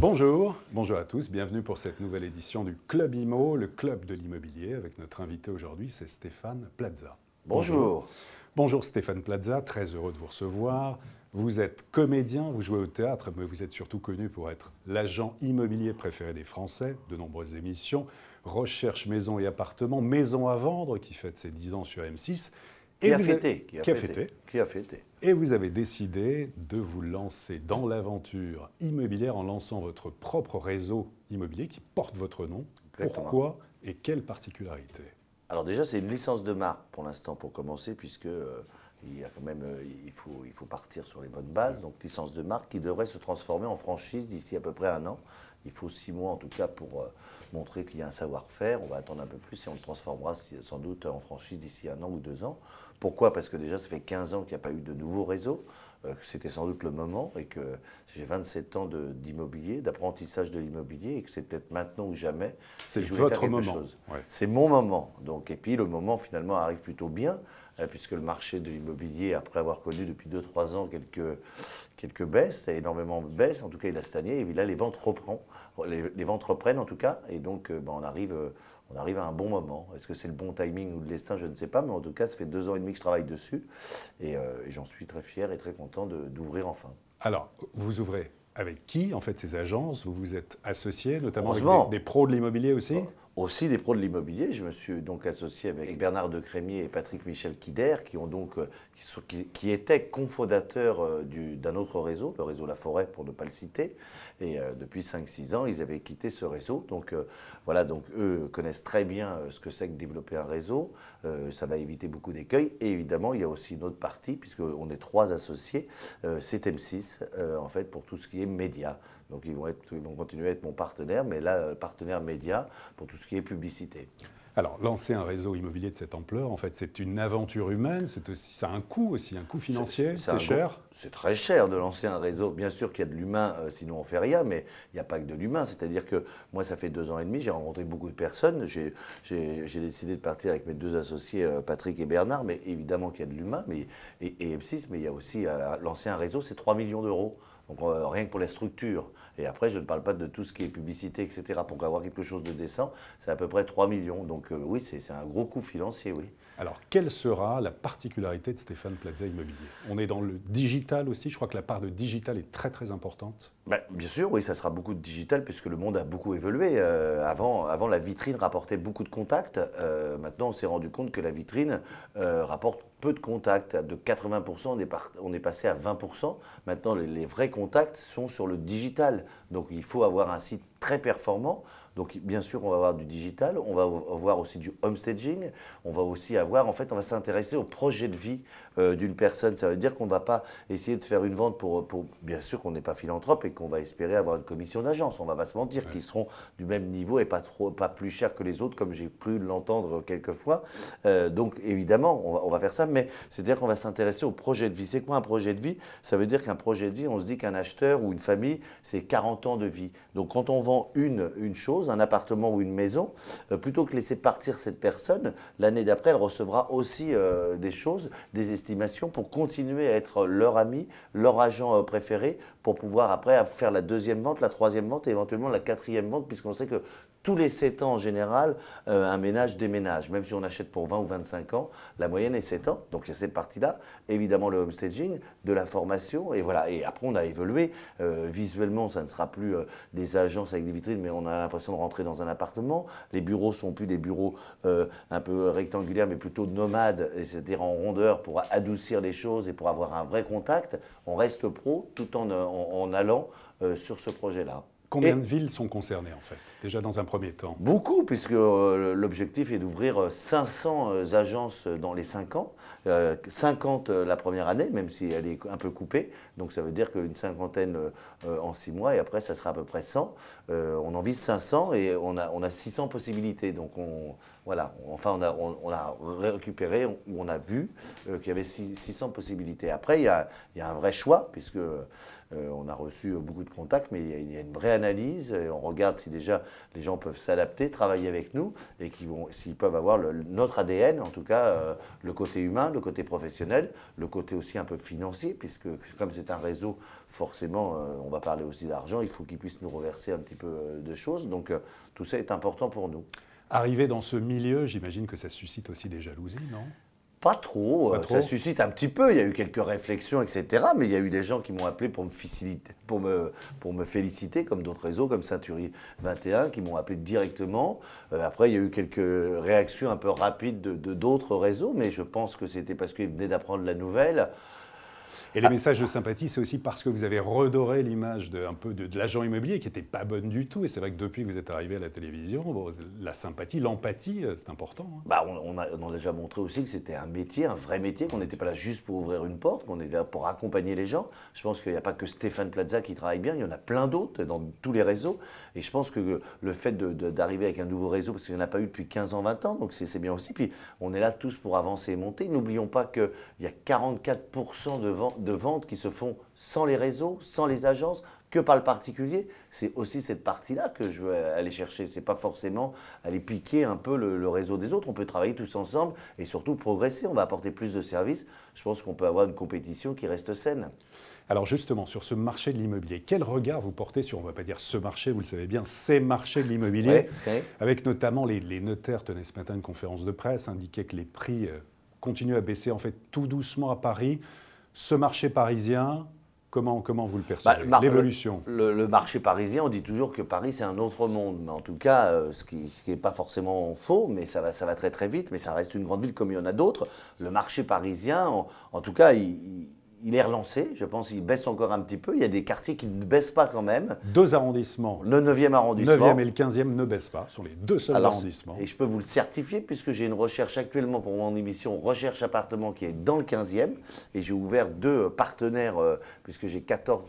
Bonjour, bonjour à tous, bienvenue pour cette nouvelle édition du Club IMO, le club de l'immobilier, avec notre invité aujourd'hui, c'est Stéphane Plaza. Bonjour. bonjour. Stéphane Plaza, très heureux de vous recevoir. Vous êtes comédien, vous jouez au théâtre, mais vous êtes surtout connu pour être l'agent immobilier préféré des Français, de nombreuses émissions, recherche maison et appartements, maison à vendre qui fête ses 10 ans sur M6, qui, a, fêté, qui, a, fêté, qui, a, fêté, Et vous avez décidé de vous lancer dans l'aventure immobilière en lançant votre propre réseau immobilier qui porte votre nom. Pourquoi et quelle particularité alors déjà, c'est une licence de marque pour l'instant pour commencer, puisque euh, y a quand même, euh, il, faut, partir sur les bonnes bases. Donc licence de marque qui devrait se transformer en franchise d'ici à peu près un an. Il faut six mois en tout cas pour euh, montrer qu'il y a un savoir-faire. On va attendre un peu plus et on le transformera sans doute en franchise d'ici un an ou deux ans. Pourquoi Parce que déjà, ça fait 15 ans qu'il n'y a pas eu de nouveaux réseaux. Euh, que c'était sans doute le moment et que j'ai 27 ans d'immobilier, d'apprentissage de l'immobilier et que c'est peut-être maintenant ou jamais. C'est votre moment. C'est mon moment. Donc, et puis le moment finalement arrive plutôt bien euh, puisque le marché de l'immobilier, après avoir connu depuis 2-3 ans quelques, quelques baisses, énormément de baisses, en tout cas il a stagné, et là les ventes, reprennent, les, ventes reprennent en tout cas, et donc euh, ben, on, arrive, euh, on arrive à un bon moment. Est-ce que c'est le bon timing ou le destin, je ne sais pas, mais en tout cas ça fait deux ans et demi que je travaille dessus, et, j'en suis très fier et très content d'ouvrir enfin. Alors, vous ouvrez avec qui, en fait, ces agences Vous vous êtes associé, notamment avec des, des, pros de l'immobilier aussi oh, aussi des pros de l'immobilier. Je me suis donc associé avec Bernard de Crémier et Patrick Michel Kider, qui, ont donc, euh, qui, étaient cofondateurs euh, d'un autre réseau, le réseau La Forêt, pour ne pas le citer. Et euh, depuis 5-6 ans, ils avaient quitté ce réseau. Donc voilà, donc eux connaissent très bien ce que c'est que développer un réseau. ça va éviter beaucoup d'écueils. Et évidemment, il y a aussi une autre partie, puisqu'on est trois associés. C'est M6, en fait, pour tout ce qui est médias. Donc ils vont, être, ils vont continuer à être mon partenaire, mais là, euh, partenaire média pour tout ce qui est publicité. Alors, lancer un réseau immobilier de cette ampleur, en fait, c'est une aventure humaine, c'est aussi, ça a un coût aussi, un coût financier, c'est cher C'est très cher de lancer un réseau. Bien sûr qu'il y a de l'humain, euh, sinon on fait rien, mais il n'y a pas que de l'humain. C'est-à-dire que moi, ça fait deux ans et demi, j'ai rencontré beaucoup de personnes. J'ai décidé de partir avec mes deux associés, euh, Patrick et Bernard, mais évidemment qu'il y a de l'humain, mais, et, et mais il y a aussi, lancer un réseau, c'est 3 millions d'euros donc euh, rien que pour la structure. Et après, je ne parle pas de tout ce qui est publicité, etc. Pour avoir quelque chose de décent, c'est à peu près 3 millions. Donc euh, oui, c'est un gros coût financier, oui. Alors, quelle sera la particularité de Stéphane Plaza Immobilier On est dans le digital aussi. Je crois que la part de digital est très, très importante. Ben, bien sûr, oui, ça sera beaucoup de digital puisque le monde a beaucoup évolué. Euh, avant, avant, la vitrine rapportait beaucoup de contacts. maintenant, on s'est rendu compte que la vitrine rapporte peu de contacts. De 80%, on est, on est passé à 20%. Maintenant, les, vrais contacts sont sur le digital. Donc, il faut avoir un site très performant, Donc bien sûr, on va avoir du digital, on va avoir aussi du homestaging, on va aussi avoir, en fait, on va s'intéresser au projet de vie euh, d'une personne. Ça veut dire qu'on ne va pas essayer de faire une vente pour, bien sûr qu'on n'est pas philanthrope et qu'on va espérer avoir une commission d'agence, on ne va pas se mentir, qu'ils seront du même niveau et pas, trop, pas plus cher que les autres, comme j'ai pu l'entendre quelques fois, euh, donc évidemment, on va, on va, faire ça, mais c'est-à-dire qu'on va s'intéresser au projet de vie. C'est quoi un projet de vie Ça veut dire qu'un projet de vie, on se dit qu'un acheteur ou une famille, c'est 40 ans de vie. Donc quand on vend une, une chose, un appartement ou une maison, euh, plutôt que laisser partir cette personne, l'année d'après, elle recevra aussi euh, des choses, des estimations pour continuer à être leur ami, leur agent euh, préféré, pour pouvoir après faire la deuxième vente, la troisième vente et éventuellement la quatrième vente, puisqu'on sait que tous les 7 ans en général, un ménage déménage. Même si on achète pour 20 ou 25 ans, la moyenne est 7 ans. Donc il y a cette partie-là, évidemment le homestaging, de la formation, et voilà. Et après on a évolué. visuellement, ça ne sera plus des agences des vitrines, mais on a l'impression de rentrer dans un appartement. Les bureaux sont plus des bureaux euh, un peu rectangulaires, mais plutôt nomades, c'est-à-dire en rondeur pour adoucir les choses et pour avoir un vrai contact. On reste pro tout en, allant euh, sur ce projet-là. Combien de villes sont concernées en fait, déjà dans un premier temps Beaucoup, puisque euh, l'objectif est d'ouvrir 500 euh, euh, agences dans les 5 ans, 50 la première année, même si elle est un peu coupée, donc ça veut dire qu'une cinquantaine en 6 mois, et après ça sera à peu près 100. on en vise 500 et on a, on a 600 possibilités, donc on, voilà, enfin on a, on, a récupéré, on, on a vu qu'il y avait 600 possibilités. Après, il y a, y a un vrai choix, puisque on a reçu beaucoup de contacts, mais il y il y a une vraie analyse, et on regarde si déjà les gens peuvent s'adapter, travailler avec nous, et qui vont, s'ils peuvent avoir notre ADN, en tout cas euh, le côté humain, le côté professionnel, le côté aussi un peu financier, puisque comme c'est un réseau, forcément, euh, on va parler aussi d'argent, il faut qu'ils puissent nous reverser un petit peu euh, de choses. Donc tout ça est important pour nous. Arriver dans ce milieu, j'imagine que ça suscite aussi des jalousies, non pas trop. Euh, ça suscite un petit peu. Il y a eu quelques réflexions, etc. Mais il y a eu des gens qui m'ont appelé pour me, féliciter, comme d'autres réseaux, comme Century 21, qui m'ont appelé directement. Euh, après, il y a eu quelques réactions un peu rapides de d'autres réseaux, mais je pense que c'était parce qu'ils venaient d'apprendre la nouvelle. Et les ah. messages de sympathie, c'est aussi parce que vous avez redoré l'image de, un peu de, l'agent immobilier qui n'était pas bonne du tout. Et c'est vrai que depuis que vous êtes arrivé à la télévision, la sympathie, l'empathie, euh, c'est important. Hein. Bah, on, a, déjà montré aussi que c'était un métier, un vrai métier, qu'on n'était pas là juste pour ouvrir une porte, qu'on est là pour accompagner les gens. Je pense qu'il n'y a pas que Stéphane Plaza qui travaille bien, il y en a plein d'autres dans tous les réseaux. Et je pense que le fait d'arriver avec un nouveau réseau, parce qu'il n'y en a pas eu depuis 15 ans, 20 ans, donc c'est bien aussi. Puis on est là tous pour avancer et monter. N'oublions pas qu'il y a 44% de ventes de ventes qui se font sans les réseaux, sans les agences, que par le particulier. C'est aussi cette partie-là que je veux aller chercher. C'est pas forcément aller piquer un peu le, réseau des autres. On peut travailler tous ensemble et surtout progresser. On va apporter plus de services. Je pense qu'on peut avoir une compétition qui reste saine. Alors justement, sur ce marché de l'immobilier, quel regard vous portez sur, on ne va pas dire ce marché, vous le savez bien, ces marchés de l'immobilier, avec notamment les, notaires tenaient ce matin une conférence de presse, indiquaient que les prix euh, continuent à baisser en fait tout doucement à Paris ce marché parisien, Comment, comment, vous le bah, percevez L'évolution le, marché parisien, on dit toujours que Paris, c'est un autre monde. Mais en tout cas, euh, ce qui n'est pas forcément faux, mais ça va, ça va très très vite, mais ça reste une grande ville comme il y en a d'autres. Le marché parisien, en, tout cas, il il est relancé, je pense qu'il baisse encore un petit peu. Il y a des quartiers qui ne baissent pas quand même. Deux arrondissements. Le 9e arrondissement. Le 9e et le 15e ne baissent pas, sur les deux seuls arrondissements. Et je peux vous le certifier puisque j'ai une recherche actuellement pour mon émission Recherche Appartement qui est dans le 15e. Et j'ai ouvert deux partenaires, euh, puisque j'ai 14,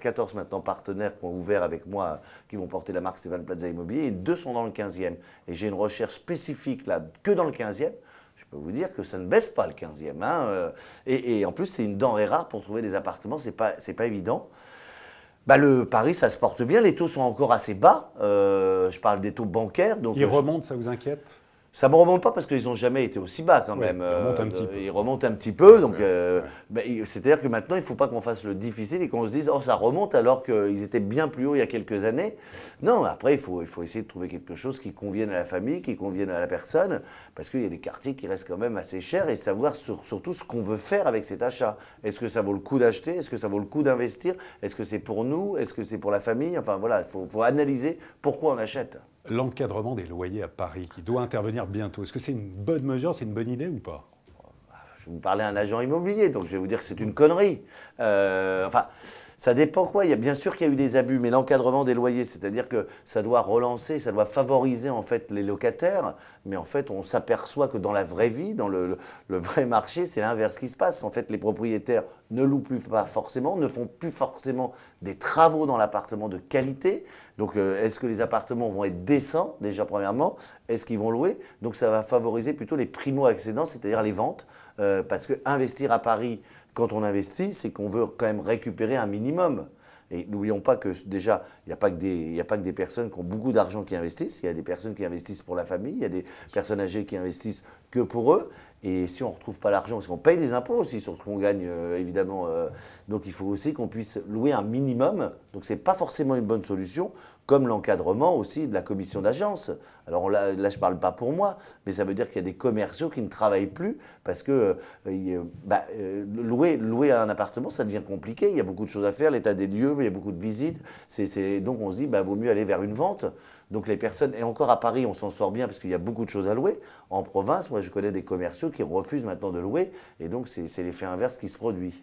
14, maintenant partenaires qui ont ouvert avec moi, qui vont porter la marque Stéphane Plaza Immobilier. Et deux sont dans le 15e. Et j'ai une recherche spécifique là, que dans le 15e je peux vous dire que ça ne baisse pas le 15e. Hein, euh, et, en plus, c'est une denrée rare pour trouver des appartements, c'est pas, pas évident. Bah, le Paris, ça se porte bien, les taux sont encore assez bas. Euh, je parle des taux bancaires. Donc Ils remontent, ça vous inquiète ça me remonte pas parce qu'ils n'ont jamais été aussi bas quand même. ils remontent un euh, petit peu. Ils remontent un petit peu. Donc, euh, c'est-à-dire que maintenant, il ne faut pas qu'on fasse le difficile et qu'on se dise, oh, ça remonte alors qu'ils étaient bien plus haut il y a quelques années. Non, après, il faut, il faut essayer de trouver quelque chose qui convienne à la famille, qui convienne à la personne, parce qu'il y a des quartiers qui restent quand même assez chers et savoir surtout ce qu'on veut faire avec cet achat. Est-ce que ça vaut le coup d'acheter Est-ce que ça vaut le coup d'investir Est-ce que c'est pour nous Est-ce que c'est pour la famille Enfin, voilà, il faut analyser pourquoi on achète l'encadrement des loyers à Paris qui doit intervenir bientôt. Est-ce que c'est une bonne mesure, c'est une bonne idée ou pas Je vous parlais à un agent immobilier, donc je vais vous dire que c'est une connerie. Euh, enfin, ça dépend quoi. Il y a, bien sûr qu'il y a eu des abus, mais l'encadrement des loyers, c'est-à-dire que ça doit relancer, ça doit favoriser en fait les locataires, mais en fait on s'aperçoit que dans la vraie vie, dans le, vrai marché, c'est l'inverse qui se passe. En fait, les propriétaires ne louent plus pas forcément, ne font plus forcément des travaux dans l'appartement de qualité. Donc euh, est-ce que les appartements vont être décents déjà premièrement Est-ce qu'ils vont louer Donc ça va favoriser plutôt les primo-accédants, c'est-à-dire les ventes euh, parce que investir à Paris, quand on investit, c'est qu'on veut quand même récupérer un minimum. Et n'oublions pas que déjà, il n'y a, pas que des, a pas que des personnes qui ont beaucoup d'argent qui investissent, il y a des personnes qui investissent pour la famille, il y a des personnes âgées qui investissent que pour eux. Et si on ne retrouve pas l'argent, parce qu'on paye des impôts aussi sur ce qu'on gagne, euh, évidemment, euh, donc il faut aussi qu'on puisse louer un minimum donc ce n'est pas forcément une bonne solution, comme l'encadrement aussi de la commission d'agence. Alors là, je ne parle pas pour moi, mais ça veut dire qu'il y a des commerciaux qui ne travaillent plus parce que euh, bah, euh, louer, louer un appartement, ça devient compliqué. Il y a beaucoup de choses à faire, l'état des lieux, il y a beaucoup de visites. donc on se dit, bah, vaut mieux aller vers une vente. Donc les personnes, et encore à Paris, on s'en sort bien parce qu'il y a beaucoup de choses à louer. En province, moi je connais des commerciaux qui refusent maintenant de louer, et donc c'est l'effet inverse qui se produit.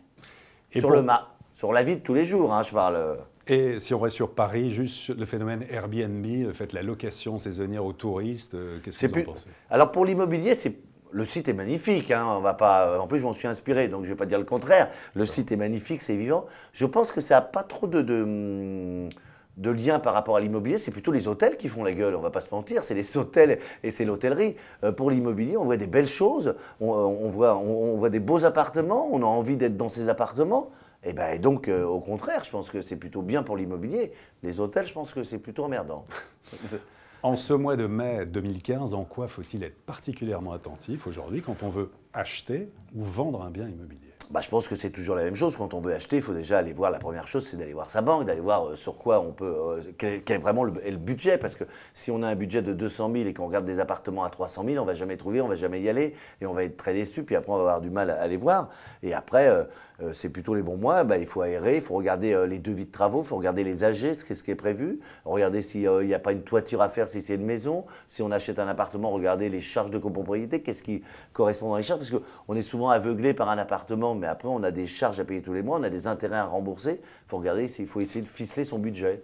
Et sur, le ma... sur la vie de tous les jours, hein, je parle. Euh, et si on reste sur Paris, juste le phénomène Airbnb, le fait de la location saisonnière aux touristes, euh, qu'est-ce que vous plus... en pensez Alors pour l'immobilier, c'est le site est magnifique, hein, on va pas. En plus, je m'en suis inspiré, donc je ne vais pas dire le contraire. Le site est magnifique, c'est vivant. Je pense que ça n'a pas trop de, de, lien par rapport à l'immobilier. C'est plutôt les hôtels qui font la gueule, on va pas se mentir. C'est les hôtels et c'est l'hôtellerie. Euh, pour l'immobilier, on voit des belles choses, on, euh, voit, on voit des beaux appartements, on a envie d'être dans ces appartements. Eh ben, et ben, donc, euh, au contraire, je pense que c'est plutôt bien pour l'immobilier. Les hôtels, je pense que c'est plutôt emmerdant. en ce mois de mai 2015, en quoi faut-il être particulièrement attentif aujourd'hui quand on veut acheter ou vendre un bien immobilier bah, je pense que c'est toujours la même chose. Quand on veut acheter, il faut déjà aller voir. La première chose, c'est d'aller voir sa banque, d'aller voir euh, sur quoi on peut. Euh, quel, est vraiment le, budget Parce que si on a un budget de 200 000 et qu'on regarde des appartements à 300 000, on va jamais trouver, on va jamais y aller et on va être très déçu. Puis après, on va avoir du mal à, aller voir. Et après, euh, c'est plutôt les bons mois. Bah, il faut aérer, il faut regarder les devis de travaux, il faut regarder les âgés, ce qui est prévu. Regarder s'il n'y a pas une toiture à faire, si c'est une maison. Si on achète un appartement, regarder les charges de copropriété, qu'est-ce qui correspond dans les charges Parce qu'on est souvent aveuglé par un appartement mais après, on a des charges à payer tous les mois, on a des intérêts à rembourser. Il faut regarder, s'il faut essayer de ficeler son budget.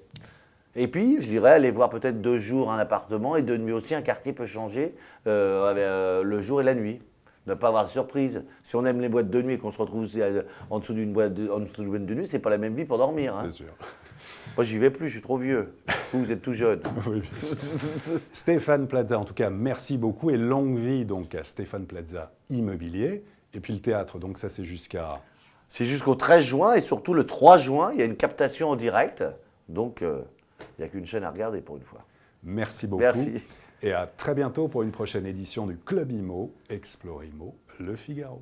Et puis, je dirais, aller voir peut-être deux jours un appartement et deux nuits aussi, un quartier peut changer euh, avec, euh, le jour et la nuit. Ne pas avoir de surprise. Si on aime les boîtes de nuit et qu'on se retrouve euh, en dessous d'une boîte de, en dessous d'une boîte de nuit, c'est pas la même vie pour dormir. Hein. Bien sûr. Moi, j'y vais plus, je suis trop vieux. Vous, vous êtes tout jeune. Stéphane Plaza, en tout cas, merci beaucoup et longue vie donc à Stéphane Plaza Immobilier. Et puis le théâtre, donc ça c'est jusqu'à... C'est jusqu'au 13 juin et surtout le 3 juin, il y a une captation en direct. Donc euh, il n'y a qu'une chaîne à regarder pour une fois. Merci beaucoup. Merci. Et à très bientôt pour une prochaine édition du Club IMO, Explore IMO, Le Figaro.